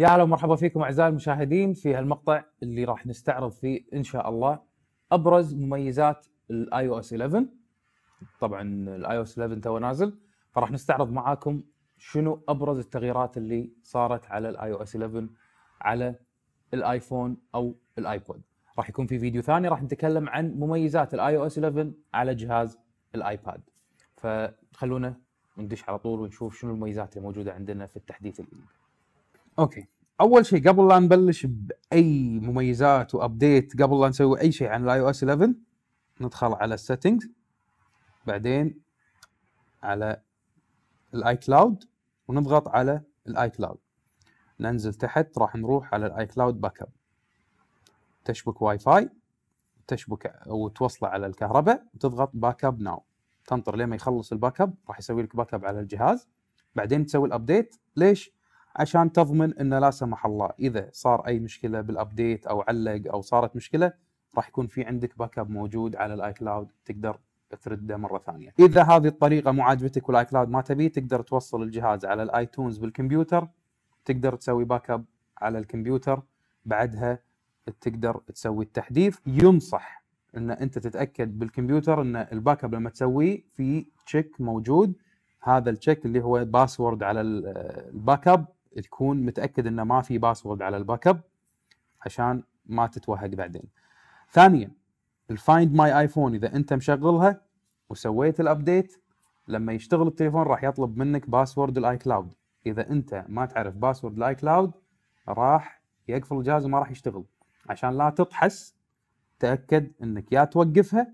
يا هلا ومرحبا فيكم اعزائي المشاهدين في هالمقطع اللي راح نستعرض فيه ان شاء الله ابرز مميزات الاي او اس 11 طبعا الاي او اس 11 تو نازل فراح نستعرض معاكم شنو ابرز التغييرات اللي صارت على الاي او اس 11 على الايفون او الايبود راح يكون في فيديو ثاني راح نتكلم عن مميزات الاي او اس 11 على جهاز الايباد فخلونا ندش على طول ونشوف شنو المميزات الموجوده عندنا في التحديث الجديد اوكي اول شيء قبل لا نبلش باي مميزات وابديت قبل لا نسوي اي شيء عن الاي او اس 11 ندخل على السيتنجز بعدين على الاي كلاود ونضغط على الاي كلاود ننزل تحت راح نروح على الاي كلاود باك اب تشبك واي فاي تشبك وتوصله على الكهرباء وتضغط باك اب ناو تنطر لما يخلص الباك اب راح يسوي لك باك اب على الجهاز بعدين تسوي الابديت ليش؟ عشان تضمن انه لا سمح الله اذا صار اي مشكله بالابديت او علق او صارت مشكله راح يكون في عندك باك اب موجود على الاي كلاود تقدر ترده مره ثانيه. اذا هذه الطريقه مو عاجبتك والاي كلاود ما تبيه تقدر توصل الجهاز على الايتونز بالكمبيوتر تقدر تسوي باك اب على الكمبيوتر بعدها تقدر تسوي التحديث ينصح ان انت تتاكد بالكمبيوتر ان الباك اب لما تسويه في تشيك موجود هذا التشيك اللي هو باسورد على الباك اب تكون متاكد انه ما في باسورد على الباك اب عشان ما تتوهق بعدين. ثانيا الفايند ماي ايفون اذا انت مشغلها وسويت الابديت لما يشتغل التليفون راح يطلب منك باسورد الاي كلاود اذا انت ما تعرف باسورد الاي كلاود راح يقفل الجهاز وما راح يشتغل عشان لا تطحس تاكد انك يا توقفها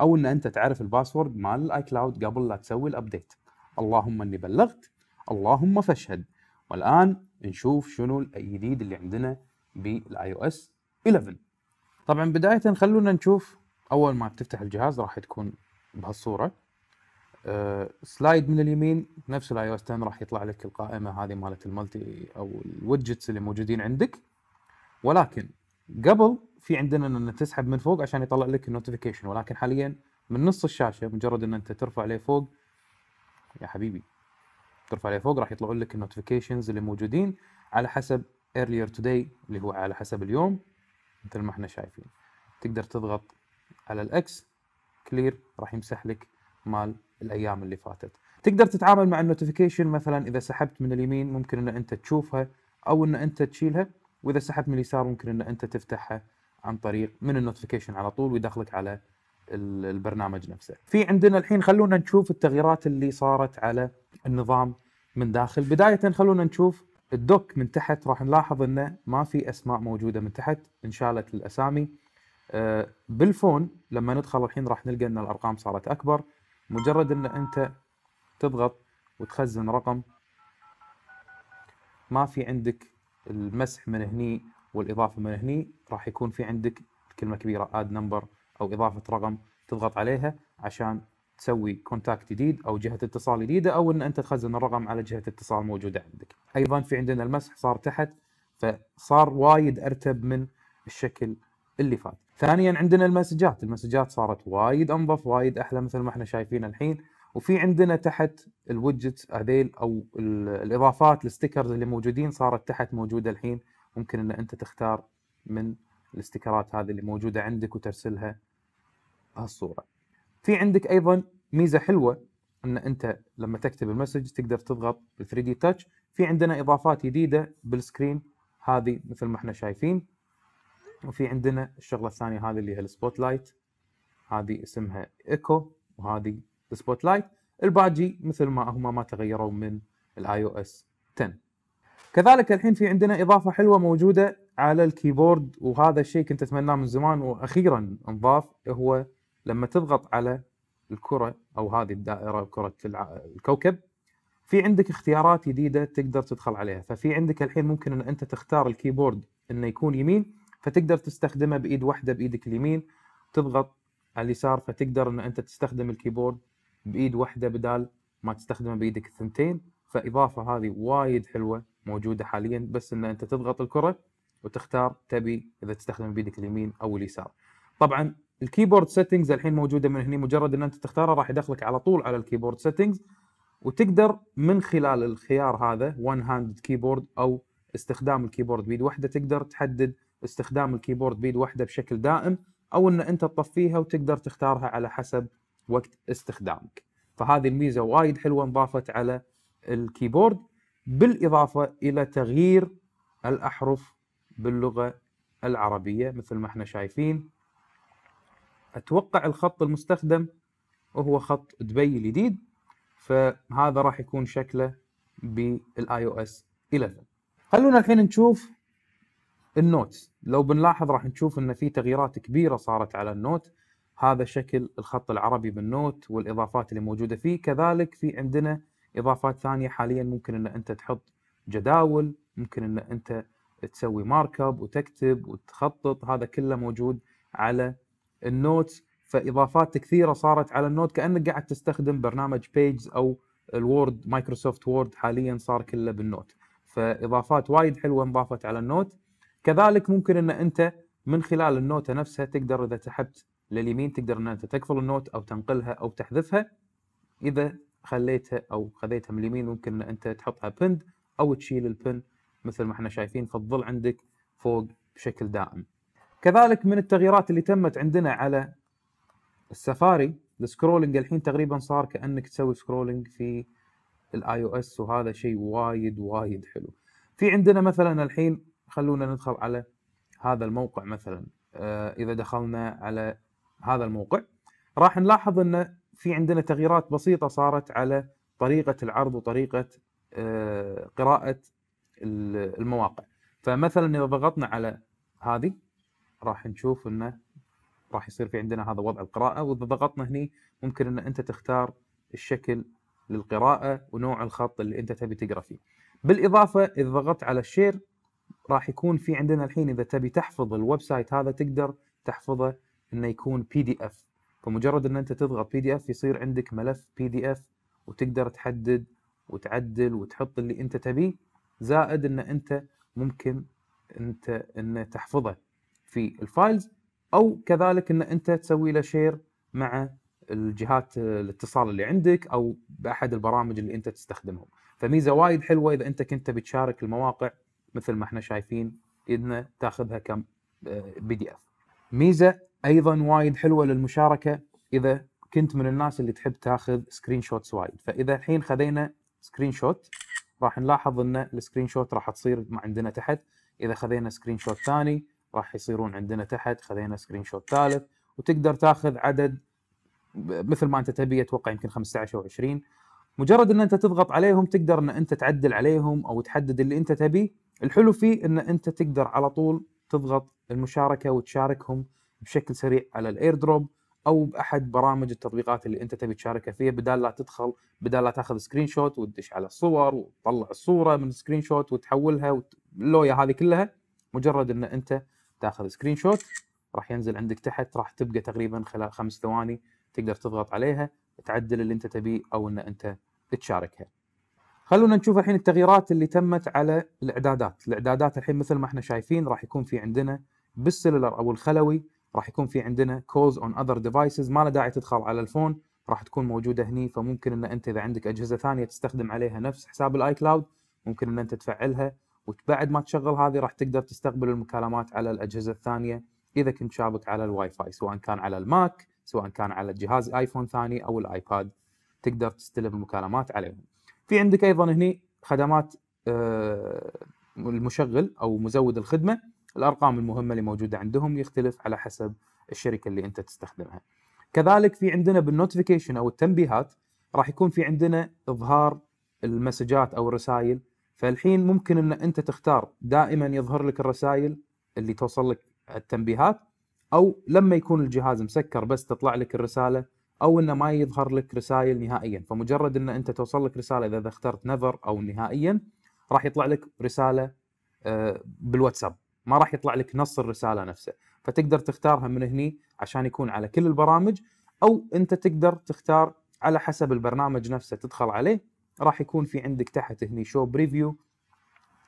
او ان انت تعرف الباسورد مال الاي كلاود قبل لا تسوي الابديت اللهم اني بلغت اللهم فاشهد والان نشوف شنو الجديد اللي عندنا بالاي او اس 11 طبعا بدايه خلونا نشوف اول ما تفتح الجهاز راح تكون بهالصوره أه سلايد من اليمين نفس الاي او اس 10 راح يطلع لك القائمه هذه مالت المالتي او الوجتس اللي موجودين عندك ولكن قبل في عندنا ان تسحب من فوق عشان يطلع لك النوتيفيكيشن ولكن حاليا من نص الشاشه مجرد ان انت ترفع لفوق يا حبيبي ترفع فوق راح يطلعون لك النوتيفيكيشنز اللي موجودين على حسب earlier today اللي هو على حسب اليوم مثل ما احنا شايفين تقدر تضغط على الاكس كلير راح يمسح لك مال الايام اللي فاتت تقدر تتعامل مع النوتيفيكيشن مثلا اذا سحبت من اليمين ممكن ان انت تشوفها او ان انت تشيلها واذا سحبت من اليسار ممكن ان انت تفتحها عن طريق من النوتيفيكيشن على طول ويدخلك على البرنامج نفسه في عندنا الحين خلونا نشوف التغييرات اللي صارت على النظام من داخل بدايه خلونا نشوف الدوك من تحت راح نلاحظ انه ما في اسماء موجوده من تحت انشالت الاسامي آه، بالفون لما ندخل الحين راح نلقى ان الارقام صارت اكبر مجرد ان انت تضغط وتخزن رقم ما في عندك المسح من هني والاضافه من هني راح يكون في عندك كلمه كبيره اد نمبر او اضافه رقم تضغط عليها عشان تسوي كونتاكت جديد او جهه اتصال جديده او ان انت تخزن الرقم على جهه اتصال موجوده عندك ايضا في عندنا المسح صار تحت فصار وايد ارتب من الشكل اللي فات ثانيا عندنا المسجات المسجات صارت وايد انظف وايد احلى مثل ما احنا شايفين الحين وفي عندنا تحت الوجت هذيل او الاضافات الستيكرز اللي موجودين صارت تحت موجوده الحين ممكن ان انت تختار من الاستيكرات هذه اللي موجوده عندك وترسلها هالصوره في عندك ايضا ميزه حلوه ان انت لما تكتب المسج تقدر تضغط ب 3 دي تاتش في عندنا اضافات جديده بالسكرين هذه مثل ما احنا شايفين وفي عندنا الشغله الثانيه هذه اللي هي السبوت لايت هذه اسمها ايكو وهذه السبوت لايت الباجي مثل ما هما ما تغيروا من الاي او اس 10 كذلك الحين في عندنا اضافه حلوه موجوده على الكيبورد وهذا الشيء كنت اتمناه من زمان واخيرا انضاف هو لما تضغط على الكره او هذه الدائره كره الكوكب في عندك اختيارات جديده تقدر تدخل عليها ففي عندك الحين ممكن ان انت تختار الكيبورد انه يكون يمين فتقدر تستخدمه بايد واحده بايدك اليمين تضغط على اليسار فتقدر ان انت تستخدم الكيبورد بايد واحده بدال ما تستخدمه بايدك الثنتين فاضافه هذه وايد حلوه موجوده حاليا بس ان انت تضغط الكره وتختار تبي اذا تستخدم بايدك اليمين او اليسار طبعا الكيبورد سيتنجز الحين موجوده من هنا مجرد ان انت تختاره راح يدخلك على طول على الكيبورد سيتنجز وتقدر من خلال الخيار هذا وان هاند كيبورد او استخدام الكيبورد بيد واحده تقدر تحدد استخدام الكيبورد بيد واحده بشكل دائم او ان انت تطفيها وتقدر تختارها على حسب وقت استخدامك فهذه الميزه وايد حلوه انضافت على الكيبورد بالاضافه الى تغيير الاحرف باللغه العربيه مثل ما احنا شايفين اتوقع الخط المستخدم وهو خط دبي الجديد فهذا راح يكون شكله بالاي او اس 11 خلونا الحين نشوف النوتس لو بنلاحظ راح نشوف ان في تغييرات كبيره صارت على النوت هذا شكل الخط العربي بالنوت والاضافات اللي موجوده فيه كذلك في عندنا اضافات ثانيه حاليا ممكن ان انت تحط جداول ممكن ان انت تسوي مارك اب وتكتب وتخطط هذا كله موجود على النوتس فاضافات كثيره صارت على النوت كانك قاعد تستخدم برنامج بيجز او الوورد مايكروسوفت وورد حاليا صار كله بالنوت فاضافات وايد حلوه انضافت على النوت كذلك ممكن ان انت من خلال النوتة نفسها تقدر اذا تحبت لليمين تقدر ان انت تقفل النوت او تنقلها او تحذفها اذا خليتها او خذيتها من اليمين ممكن ان انت تحطها بند او تشيل البن مثل ما احنا شايفين فتظل عندك فوق بشكل دائم كذلك من التغييرات اللي تمت عندنا على السفاري السكرولنج الحين تقريبا صار كانك تسوي سكرولنج في الاي او اس وهذا شيء وايد وايد حلو في عندنا مثلا الحين خلونا ندخل على هذا الموقع مثلا آه، اذا دخلنا على هذا الموقع راح نلاحظ ان في عندنا تغييرات بسيطه صارت على طريقه العرض وطريقه آه، قراءه المواقع فمثلا اذا ضغطنا على هذه راح نشوف انه راح يصير في عندنا هذا وضع القراءه واذا ضغطنا هني ممكن ان انت تختار الشكل للقراءه ونوع الخط اللي انت تبي تقرا فيه بالاضافه اذا ضغطت على الشير راح يكون في عندنا الحين اذا تبي تحفظ الويب سايت هذا تقدر تحفظه انه يكون بي دي اف فمجرد ان انت تضغط بي دي اف يصير عندك ملف بي دي اف وتقدر تحدد وتعدل وتحط اللي انت تبيه زائد ان انت ممكن انت ان تحفظه في الفايلز او كذلك ان انت تسوي له شير مع الجهات الاتصال اللي عندك او باحد البرامج اللي انت تستخدمهم فميزه وايد حلوه اذا انت كنت بتشارك المواقع مثل ما احنا شايفين ان تاخذها كم بي دي اف ميزه ايضا وايد حلوه للمشاركه اذا كنت من الناس اللي تحب تاخذ سكرين شوتس وايد فاذا الحين خذينا سكرين شوت راح نلاحظ ان السكرين شوت راح تصير عندنا تحت اذا خذينا سكرين شوت ثاني راح يصيرون عندنا تحت خذينا سكرين شوت ثالث وتقدر تاخذ عدد مثل ما انت تبي اتوقع يمكن 15 او 20 مجرد ان انت تضغط عليهم تقدر ان انت تعدل عليهم او تحدد اللي انت تبيه الحلو فيه ان انت تقدر على طول تضغط المشاركه وتشاركهم بشكل سريع على الاير دروب او باحد برامج التطبيقات اللي انت تبي تشاركها فيها بدال لا تدخل بدال لا تاخذ سكرين شوت وتدش على الصور وتطلع الصوره من سكرين شوت وتحولها واللويا هذه كلها مجرد ان انت تاخذ سكرين شوت راح ينزل عندك تحت راح تبقى تقريبا خلال خمس ثواني تقدر تضغط عليها تعدل اللي انت تبيه او ان انت تشاركها. خلونا نشوف الحين التغييرات اللي تمت على الاعدادات، الاعدادات الحين مثل ما احنا شايفين راح يكون في عندنا بالسلولر او الخلوي راح يكون في عندنا كولز اون اذر ديفايسز ما له داعي تدخل على الفون راح تكون موجوده هني فممكن ان انت اذا عندك اجهزه ثانيه تستخدم عليها نفس حساب الاي كلاود ممكن ان انت تفعلها وبعد ما تشغل هذه راح تقدر تستقبل المكالمات على الاجهزه الثانيه اذا كنت شابك على الواي فاي سواء كان على الماك سواء كان على جهاز ايفون ثاني او الايباد تقدر تستلم المكالمات عليهم. في عندك ايضا هني خدمات آه، المشغل او مزود الخدمه الارقام المهمه اللي موجوده عندهم يختلف على حسب الشركه اللي انت تستخدمها. كذلك في عندنا بالنوتيفيكيشن او التنبيهات راح يكون في عندنا اظهار المسجات او الرسائل فالحين ممكن ان انت تختار دائما يظهر لك الرسائل اللي توصل لك التنبيهات او لما يكون الجهاز مسكر بس تطلع لك الرساله او انه ما يظهر لك رسائل نهائيا فمجرد ان انت توصل لك رساله اذا اخترت نذر او نهائيا راح يطلع لك رساله آه، بالواتساب ما راح يطلع لك نص الرساله نفسه فتقدر تختارها من هني عشان يكون على كل البرامج او انت تقدر تختار على حسب البرنامج نفسه تدخل عليه راح يكون في عندك تحت هني شو بريفيو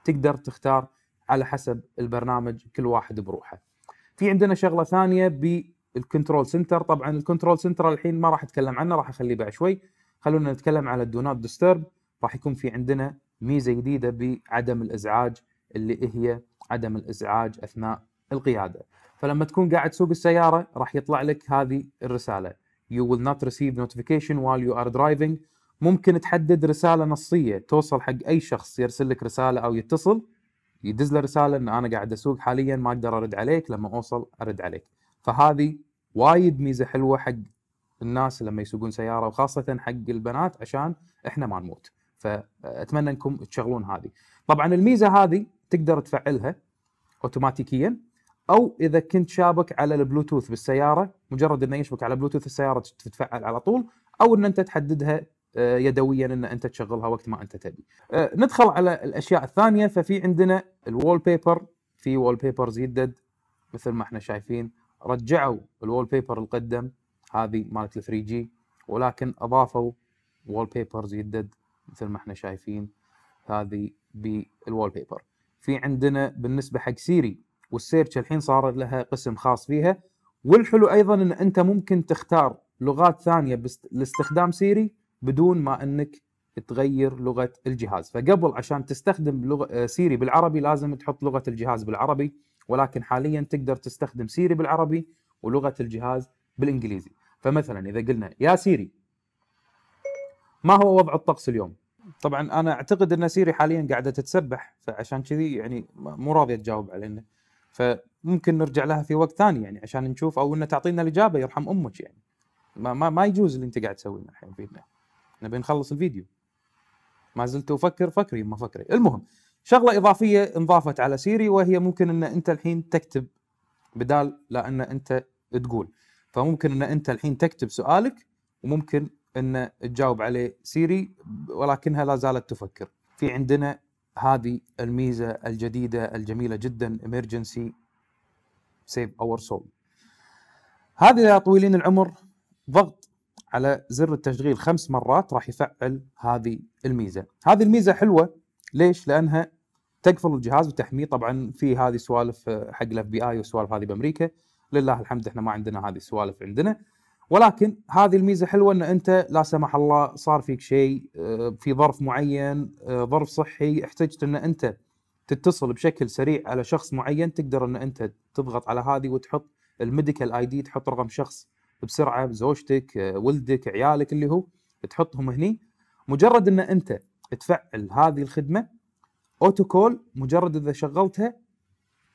تقدر تختار على حسب البرنامج كل واحد بروحه في عندنا شغله ثانيه بالكنترول سنتر طبعا الكنترول سنتر الحين ما راح اتكلم عنه راح اخليه بعد شوي خلونا نتكلم على الدونات نوت ديسترب راح يكون في عندنا ميزه جديده بعدم الازعاج اللي هي عدم الازعاج اثناء القياده فلما تكون قاعد تسوق السياره راح يطلع لك هذه الرساله you will not receive notification while you are driving ممكن تحدد رساله نصيه توصل حق اي شخص يرسل لك رساله او يتصل يدز له رساله ان انا قاعد اسوق حاليا ما اقدر ارد عليك لما اوصل ارد عليك فهذه وايد ميزه حلوه حق الناس لما يسوقون سياره وخاصه حق البنات عشان احنا ما نموت فاتمنى انكم تشغلون هذه طبعا الميزه هذه تقدر تفعلها اوتوماتيكيا او اذا كنت شابك على البلوتوث بالسياره مجرد انه يشبك على بلوتوث السياره تتفعل على طول او ان انت تحددها آه، يدويا ان انت تشغلها وقت ما انت تبي. آه، ندخل على الاشياء الثانيه ففي عندنا الوول بيبر في وول بيبرز يدد مثل ما احنا شايفين رجعوا الوول بيبر القدم هذه مالت ال 3 جي ولكن اضافوا وول بيبرز يدد مثل ما احنا شايفين هذه بالوول بيبر. في عندنا بالنسبه حق سيري والسيرش الحين صار لها قسم خاص فيها والحلو ايضا ان انت ممكن تختار لغات ثانيه لاستخدام سيري بدون ما انك تغير لغه الجهاز فقبل عشان تستخدم لغة آه، سيري بالعربي لازم تحط لغه الجهاز بالعربي ولكن حاليا تقدر تستخدم سيري بالعربي ولغه الجهاز بالانجليزي فمثلا اذا قلنا يا سيري ما هو وضع الطقس اليوم طبعا انا اعتقد ان سيري حاليا قاعده تتسبح فعشان كذي يعني مو راضيه تجاوب علينا فممكن نرجع لها في وقت ثاني يعني عشان نشوف او انها تعطينا الاجابه يرحم امك يعني ما ما, ما يجوز اللي انت قاعد تسويه الحين فينا نبي نخلص الفيديو ما زلت افكر فكري ما فكري المهم شغله اضافيه انضافت على سيري وهي ممكن ان انت الحين تكتب بدال لا ان انت تقول فممكن ان انت الحين تكتب سؤالك وممكن ان تجاوب عليه سيري ولكنها لا زالت تفكر في عندنا هذه الميزه الجديده الجميله جدا emergency save اور سول هذه يا طويلين العمر ضغط على زر التشغيل خمس مرات راح يفعل هذه الميزه هذه الميزه حلوه ليش لانها تقفل الجهاز وتحميه طبعا في هذه سوالف آه، حق الاف بي اي والسوالف هذه بامريكا لله الحمد احنا ما عندنا هذه السوالف عندنا ولكن هذه الميزه حلوه ان انت لا سمح الله صار فيك شيء آه، في ظرف معين آه، ظرف صحي احتجت ان انت تتصل بشكل سريع على شخص معين تقدر ان انت تضغط على هذه وتحط الميديكال اي دي تحط رقم شخص بسرعه بزوجتك آه، ولدك عيالك اللي هو تحطهم هني مجرد ان انت تفعل هذه الخدمه اوتو كول مجرد اذا شغلتها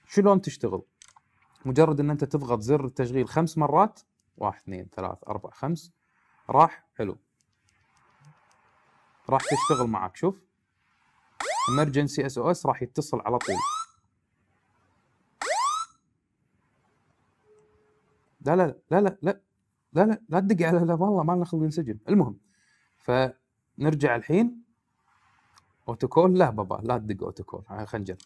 شلون تشتغل مجرد ان انت تضغط زر التشغيل خمس مرات واحد اثنين ثلاث اربع خمس راح حلو راح تشتغل معك شوف امرجنسي اس او اس راح يتصل على طول لا لا لا لا لا لا لا تدق على لا والله ما لنا خلق نسجل المهم فنرجع الحين اوتوكول لا بابا لا تدق اوتوكول خلينا نجرب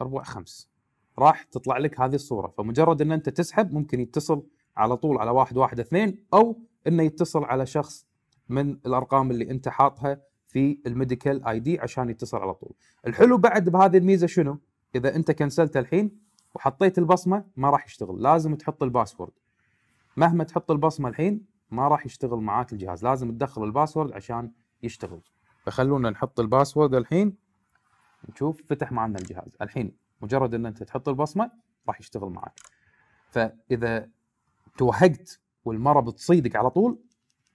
اربع خمس راح تطلع لك هذه الصوره فمجرد ان انت تسحب ممكن يتصل على طول على واحد واحد اثنين او انه يتصل على شخص من الارقام اللي انت حاطها في الميديكال اي دي عشان يتصل على طول. الحلو بعد بهذه الميزه شنو؟ اذا انت كنسلت الحين وحطيت البصمه ما راح يشتغل، لازم تحط الباسورد. مهما تحط البصمه الحين ما راح يشتغل معاك الجهاز لازم تدخل الباسورد عشان يشتغل فخلونا نحط الباسورد الحين نشوف فتح معنا الجهاز الحين مجرد ان انت تحط البصمه راح يشتغل معك فاذا توهقت والمره بتصيدك على طول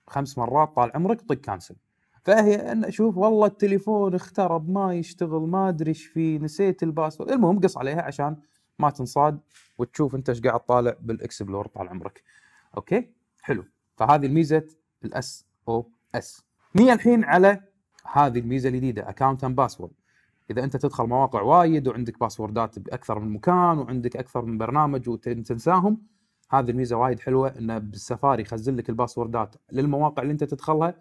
خمس مرات طال عمرك طق طيب كانسل فهي ان اشوف والله التليفون اخترب ما يشتغل ما ادري ايش فيه نسيت الباسورد المهم قص عليها عشان ما تنصاد وتشوف انت ايش قاعد طالع بالاكسبلور طال عمرك اوكي حلو فهذه الميزه الاس او اس نيجي الحين على هذه الميزه الجديده اكونت اند باسورد اذا انت تدخل مواقع وايد وعندك باسوردات باكثر من مكان وعندك اكثر من برنامج وتنساهم هذه الميزه وايد حلوه انه بالسفاري يخزن لك الباسوردات للمواقع اللي انت تدخلها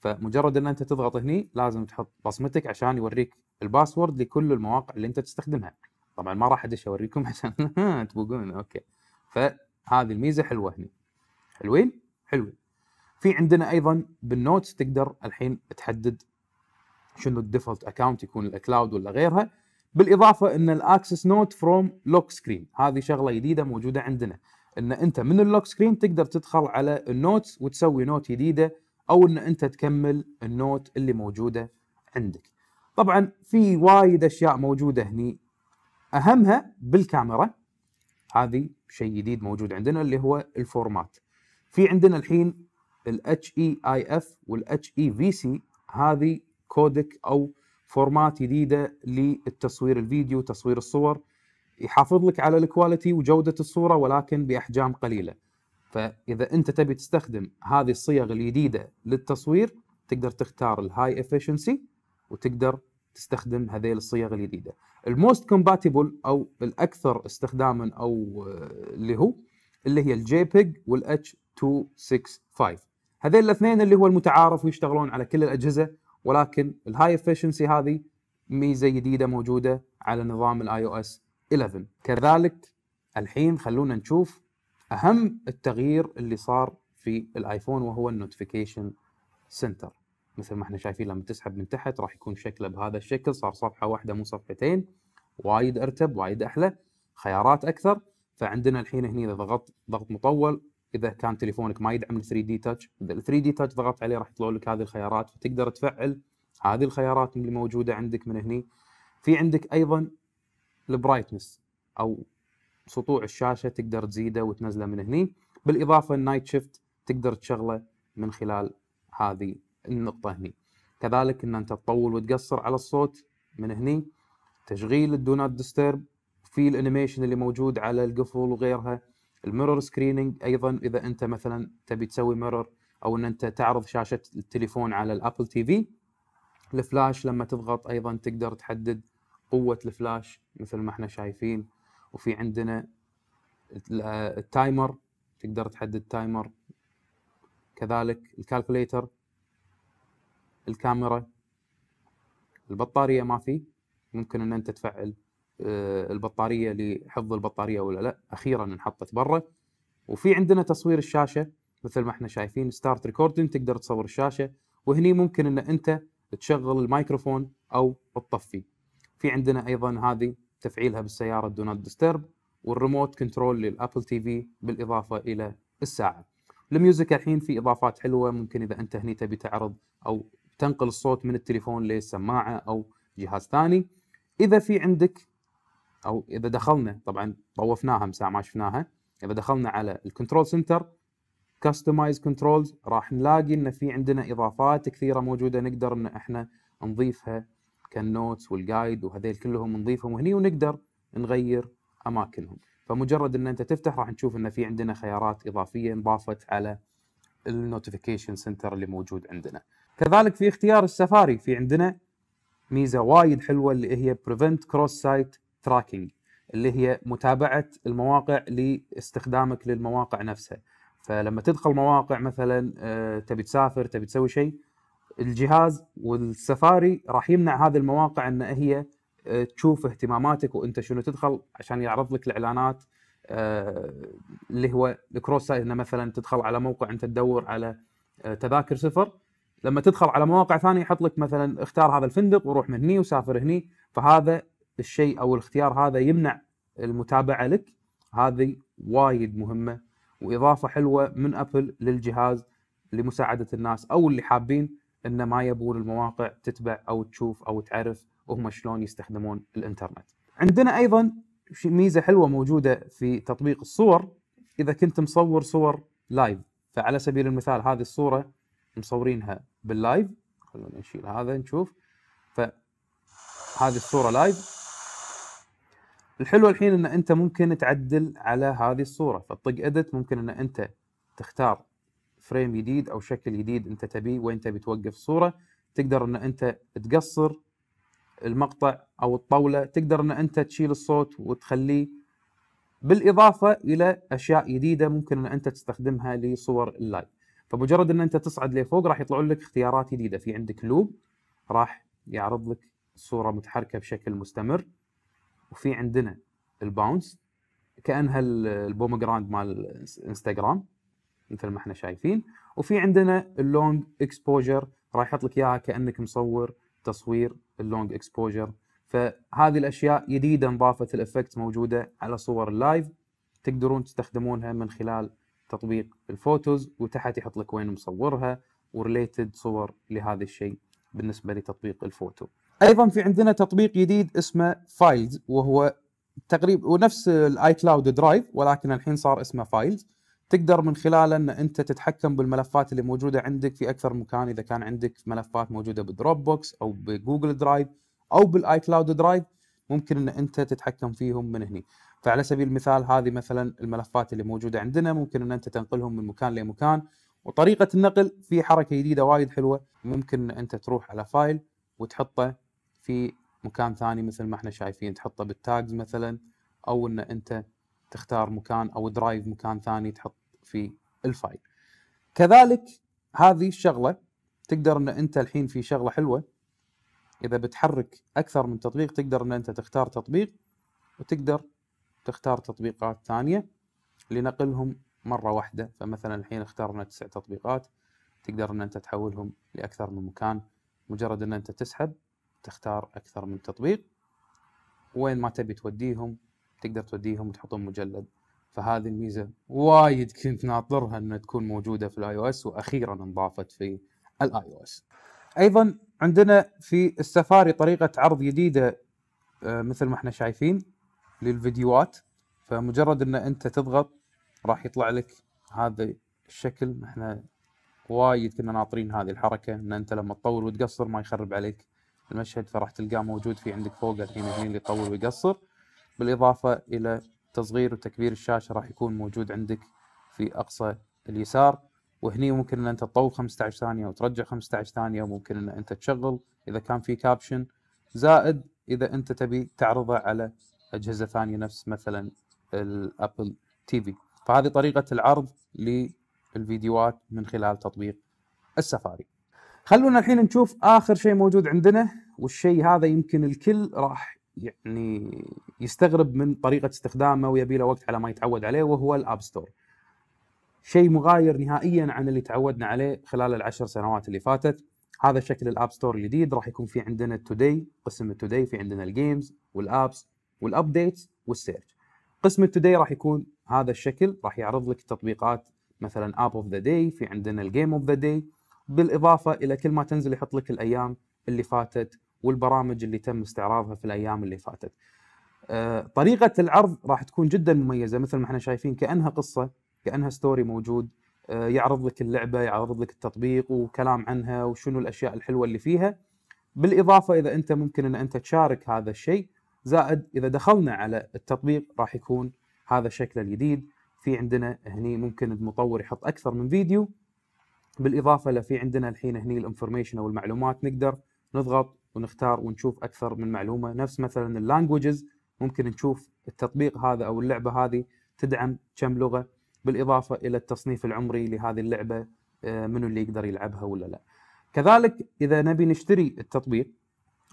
فمجرد ان انت تضغط هني لازم تحط بصمتك عشان يوريك الباسورد لكل المواقع اللي انت تستخدمها طبعا ما راح ادش اوريكم عشان تبقون اوكي فهذه الميزه حلوه هني حلوين حلوين في عندنا ايضا بالنوتس تقدر الحين تحدد شنو الديفولت اكونت يكون الكلاود ولا غيرها بالاضافه ان الاكسس نوت فروم لوك سكرين هذه شغله جديده موجوده عندنا ان انت من اللوك سكرين تقدر تدخل على النوتس وتسوي نوت جديده او ان انت تكمل النوت اللي موجوده عندك طبعا في وايد اشياء موجوده هني اهمها بالكاميرا هذه شيء جديد موجود عندنا اللي هو الفورمات في عندنا الحين الاتش اي اي اف والاتش اي في سي هذه كودك او فورمات جديده للتصوير الفيديو تصوير الصور يحافظ لك على الكواليتي وجوده الصوره ولكن باحجام قليله فاذا انت تبي تستخدم هذه الصيغ الجديده للتصوير تقدر تختار الهاي افشنسي وتقدر تستخدم هذه الصيغ الجديده الموست كومباتيبل او الاكثر استخداما او آه، اللي هو اللي هي الجي بيج والاتش 265 هذين الاثنين اللي هو المتعارف ويشتغلون على كل الاجهزه ولكن الهاي افشنسي هذه ميزه جديده موجوده على نظام الاي او اس 11 كذلك الحين خلونا نشوف اهم التغيير اللي صار في الايفون وهو النوتيفيكيشن سنتر مثل ما احنا شايفين لما تسحب من تحت راح يكون شكله بهذا الشكل صار صفحه واحده مو صفحتين وايد ارتب وايد احلى خيارات اكثر فعندنا الحين هنا اذا ضغطت ضغط مطول اذا كان تليفونك ما يدعم ال 3 دي تاتش اذا ال 3 دي تاتش ضغطت عليه راح يطلع لك هذه الخيارات فتقدر تفعل هذه الخيارات اللي موجوده عندك من هني في عندك ايضا البرايتنس او سطوع الشاشه تقدر تزيده وتنزله من هني بالاضافه النايت شيفت تقدر تشغله من خلال هذه النقطه هني كذلك ان انت تطول وتقصر على الصوت من هني تشغيل الدو نوت ديسترب في الانيميشن اللي موجود على القفل وغيرها الميرور سكريننج ايضا اذا انت مثلا تبي تسوي ميرور او ان انت تعرض شاشه التليفون على الابل تي في الفلاش لما تضغط ايضا تقدر تحدد قوه الفلاش مثل ما احنا شايفين وفي عندنا آه، التايمر تقدر تحدد تايمر كذلك الكالكوليتر الكاميرا البطاريه ما في ممكن ان انت تفعل آه، البطاريه لحفظ البطاريه ولا لا اخيرا انحطت برا وفي عندنا تصوير الشاشه مثل ما احنا شايفين ستارت ريكوردينج تقدر تصور الشاشه وهني ممكن ان انت تشغل الميكروفون او تطفي في عندنا ايضا هذه تفعيلها بالسياره دو ديسترب والريموت كنترول للابل تي في بالاضافه الى الساعه الميوزك الحين في اضافات حلوه ممكن اذا انت هني تبي تعرض او تنقل الصوت من التليفون للسماعه او جهاز ثاني اذا في عندك او اذا دخلنا طبعا طوفناها مساء ما شفناها اذا دخلنا على الكنترول سنتر كاستمايز كنترولز راح نلاقي ان في عندنا اضافات كثيره موجوده نقدر ان احنا نضيفها كالنوتس والجايد وهذيل كلهم نضيفهم هني ونقدر نغير اماكنهم فمجرد ان انت تفتح راح نشوف ان في عندنا خيارات اضافيه انضافت على النوتيفيكيشن سنتر اللي موجود عندنا كذلك في اختيار السفاري في عندنا ميزه وايد حلوه اللي هي بريفنت كروس سايت تراكنج اللي هي متابعه المواقع لاستخدامك للمواقع نفسها فلما تدخل مواقع مثلا آه، تبي تسافر تبي تسوي شيء الجهاز والسفاري راح يمنع هذه المواقع ان هي آه، تشوف اهتماماتك وانت شنو تدخل عشان يعرض لك الاعلانات آه، اللي هو الكروس سايد انه مثلا تدخل على موقع انت تدور على تذاكر سفر لما تدخل على مواقع ثانيه يحط لك مثلا اختار هذا الفندق وروح من هني وسافر هني فهذا الشيء او الاختيار هذا يمنع المتابعه لك هذه وايد مهمه واضافه حلوه من ابل للجهاز لمساعده الناس او اللي حابين ان ما يبون المواقع تتبع او تشوف او تعرف وهم شلون يستخدمون الانترنت. عندنا ايضا ميزه حلوه موجوده في تطبيق الصور اذا كنت مصور صور لايف فعلى سبيل المثال هذه الصوره مصورينها باللايف خلونا نشيل هذا نشوف فهذه الصوره لايف الحلو الحين ان انت ممكن تعدل على هذه الصوره فتطق ادت ممكن ان انت تختار فريم جديد او شكل جديد انت تبيه وين تبي توقف الصوره تقدر ان انت تقصر المقطع او الطاوله تقدر ان انت تشيل الصوت وتخليه بالاضافه الى اشياء جديده ممكن ان انت تستخدمها لصور اللايف فمجرد ان انت تصعد لفوق راح يطلعون لك اختيارات جديده في عندك لوب راح يعرض لك صوره متحركه بشكل مستمر وفي عندنا الباونس كانها البومجراند مال انستغرام مثل ما احنا شايفين وفي عندنا اللونج اكسبوجر راح يحط لك اياها كانك مصور تصوير اللونج اكسبوجر فهذه الاشياء جديده انضافت الافكت موجوده على صور اللايف تقدرون تستخدمونها من خلال تطبيق الفوتوز وتحت يحط لك وين مصورها وريليتد صور لهذا الشيء بالنسبه لتطبيق الفوتو ايضا في عندنا تطبيق جديد اسمه فايلز وهو تقريبا ونفس الاي كلاود درايف ولكن الحين صار اسمه فايلز تقدر من خلاله ان انت تتحكم بالملفات اللي موجوده عندك في اكثر من مكان اذا كان عندك ملفات موجوده بالدروب بوكس او بجوجل درايف او بالاي كلاود درايف ممكن ان انت تتحكم فيهم من هني فعلى سبيل المثال هذه مثلا الملفات اللي موجوده عندنا ممكن ان انت تنقلهم من مكان لمكان وطريقه النقل في حركه جديده وايد حلوه ممكن ان انت تروح على فايل وتحطه في مكان ثاني مثل ما احنا شايفين تحطه بالتاجز مثلا او ان انت تختار مكان او درايف مكان ثاني تحط فيه الفايل كذلك هذه الشغله تقدر ان انت الحين في شغله حلوه اذا بتحرك اكثر من تطبيق تقدر ان انت تختار تطبيق وتقدر تختار تطبيقات ثانيه لنقلهم مره واحده فمثلا الحين اخترنا تسع تطبيقات تقدر ان انت تحولهم لاكثر من مكان مجرد ان انت تسحب تختار أكثر من تطبيق وين ما تبي توديهم تقدر توديهم وتحطهم مجلد فهذه الميزه وايد كنت ناطرها انها تكون موجوده في الاي او اس واخيرا انضافت في الاي او اس. ايضا عندنا في السفاري طريقه عرض جديده آه، مثل ما احنا شايفين للفيديوهات فمجرد ان انت تضغط راح يطلع لك هذا الشكل احنا وايد كنا ناطرين هذه الحركه ان انت لما تطول وتقصر ما يخرب عليك المشهد فراح تلقاه موجود في عندك فوق الحين هنا اللي يطول ويقصر بالاضافه الى تصغير وتكبير الشاشه راح يكون موجود عندك في اقصى اليسار وهني ممكن ان انت تطول 15 ثانيه وترجع 15 ثانيه وممكن ان انت تشغل اذا كان في كابشن زائد اذا انت تبي تعرضه على اجهزه ثانيه نفس مثلا الابل تي في فهذه طريقه العرض للفيديوهات من خلال تطبيق السفاري خلونا الحين نشوف اخر شيء موجود عندنا والشيء هذا يمكن الكل راح يعني يستغرب من طريقه استخدامه ويبي له وقت على ما يتعود عليه وهو الاب ستور. شيء مغاير نهائيا عن اللي تعودنا عليه خلال العشر سنوات اللي فاتت هذا شكل الاب ستور الجديد راح يكون في عندنا التوداي قسم التوداي في عندنا الجيمز والابس والابديتس والسيرش قسم التوداي راح يكون هذا الشكل راح يعرض لك تطبيقات مثلا اب اوف ذا داي في عندنا الجيم اوف ذا داي بالاضافه الى كل ما تنزل يحط لك الايام اللي فاتت والبرامج اللي تم استعراضها في الايام اللي فاتت. آه، طريقه العرض راح تكون جدا مميزه مثل ما احنا شايفين كانها قصه كانها ستوري موجود آه، يعرض لك اللعبه يعرض لك التطبيق وكلام عنها وشنو الاشياء الحلوه اللي فيها بالاضافه اذا انت ممكن ان انت تشارك هذا الشيء زائد اذا دخلنا على التطبيق راح يكون هذا شكله الجديد في عندنا هني ممكن المطور يحط اكثر من فيديو بالاضافه لفي عندنا الحين هني الانفورميشن او المعلومات نقدر نضغط ونختار ونشوف اكثر من معلومه نفس مثلا اللانجوجز ممكن نشوف التطبيق هذا او اللعبه هذه تدعم كم لغه بالاضافه الى التصنيف العمري لهذه اللعبه آه، منو اللي يقدر يلعبها ولا لا كذلك اذا نبي نشتري التطبيق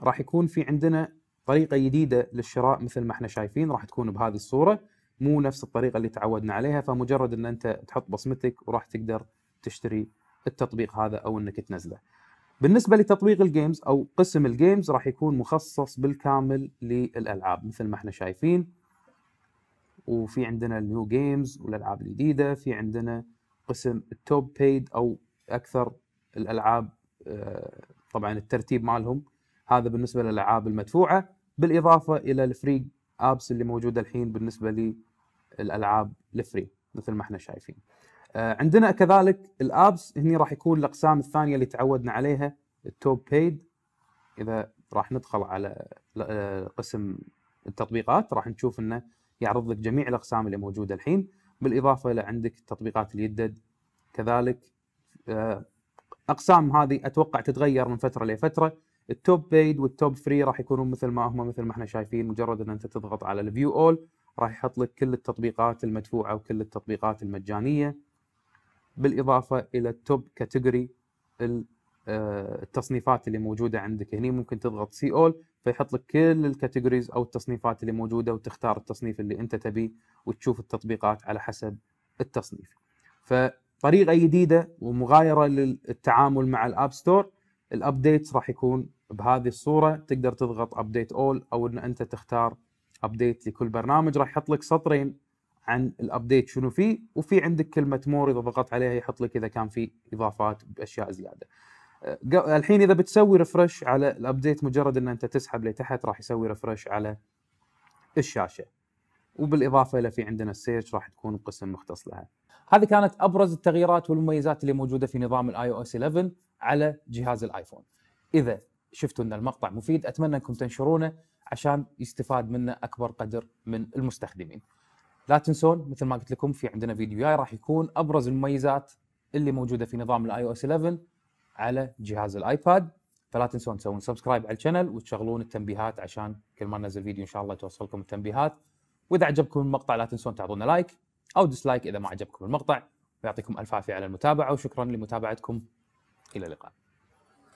راح يكون في عندنا طريقه جديده للشراء مثل ما احنا شايفين راح تكون بهذه الصوره مو نفس الطريقه اللي تعودنا عليها فمجرد ان انت تحط بصمتك وراح تقدر تشتري التطبيق هذا او انك تنزله بالنسبه لتطبيق الجيمز او قسم الجيمز راح يكون مخصص بالكامل للالعاب مثل ما احنا شايفين وفي عندنا النيو جيمز والالعاب الجديده في عندنا قسم التوب بيد او اكثر الالعاب آه، طبعا الترتيب مالهم هذا بالنسبه للالعاب المدفوعه بالاضافه الى الفري ابس اللي موجوده الحين بالنسبه للالعاب الفري مثل ما احنا شايفين آه، عندنا كذلك الابس هني راح يكون الاقسام الثانيه اللي تعودنا عليها التوب بيد اذا راح ندخل على آه، قسم التطبيقات راح نشوف انه يعرض لك جميع الاقسام اللي موجوده الحين بالاضافه الى عندك تطبيقات اليدد كذلك آه، اقسام هذه اتوقع تتغير من فتره لفتره التوب بيد والتوب فري راح يكونون مثل ما هم مثل ما احنا شايفين مجرد ان انت تضغط على الفيو اول راح يحط لك كل التطبيقات المدفوعه وكل التطبيقات المجانيه بالاضافه الى التوب كاتيجوري آه، التصنيفات اللي موجوده عندك هني ممكن تضغط سي اول فيحط لك كل الكاتيجوريز او التصنيفات اللي موجوده وتختار التصنيف اللي انت تبيه وتشوف التطبيقات على حسب التصنيف فطريقه جديده ومغايره للتعامل مع الاب ستور الابديتس راح يكون بهذه الصوره تقدر تضغط ابديت اول او ان انت تختار ابديت لكل برنامج راح يحط لك سطرين عن الابديت شنو فيه وفي عندك كلمه مور اذا ضغطت عليها يحط لك اذا كان في اضافات باشياء زياده آه، الحين اذا بتسوي ريفرش على الابديت مجرد ان انت تسحب لتحت راح يسوي ريفرش على الشاشه وبالاضافه الى في عندنا السيرش راح تكون قسم مختص لها هذه كانت ابرز التغييرات والمميزات اللي موجوده في نظام الاي او اس 11 على جهاز الايفون اذا شفتوا ان المقطع مفيد اتمنى انكم تنشرونه عشان يستفاد منه اكبر قدر من المستخدمين لا تنسون مثل ما قلت لكم في عندنا فيديو جاي راح يكون ابرز المميزات اللي موجوده في نظام الاي او اس 11 على جهاز الايباد فلا تنسون تسوون سبسكرايب على القناه وتشغلون التنبيهات عشان كل ما ننزل فيديو ان شاء الله توصلكم التنبيهات واذا عجبكم المقطع لا تنسون تعطونا لايك او ديسلايك اذا ما عجبكم المقطع ويعطيكم الف عافيه على المتابعه وشكرا لمتابعتكم الى اللقاء